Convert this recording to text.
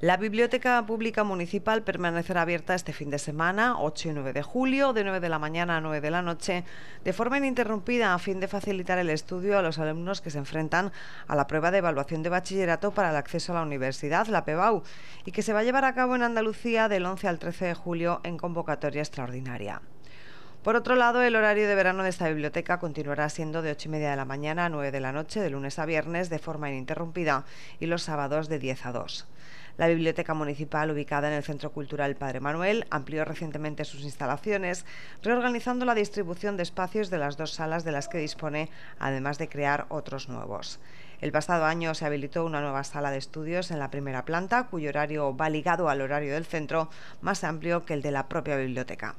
La Biblioteca Pública Municipal permanecerá abierta este fin de semana, 8 y 9 de julio, de 9 de la mañana a 9 de la noche, de forma ininterrumpida a fin de facilitar el estudio a los alumnos que se enfrentan a la prueba de evaluación de bachillerato para el acceso a la universidad, la PEBAU, y que se va a llevar a cabo en Andalucía del 11 al 13 de julio en convocatoria extraordinaria. Por otro lado, el horario de verano de esta biblioteca continuará siendo de 8 y media de la mañana a 9 de la noche, de lunes a viernes, de forma ininterrumpida, y los sábados de 10 a 2. La Biblioteca Municipal, ubicada en el Centro Cultural Padre Manuel, amplió recientemente sus instalaciones, reorganizando la distribución de espacios de las dos salas de las que dispone, además de crear otros nuevos. El pasado año se habilitó una nueva sala de estudios en la primera planta, cuyo horario va ligado al horario del centro, más amplio que el de la propia biblioteca.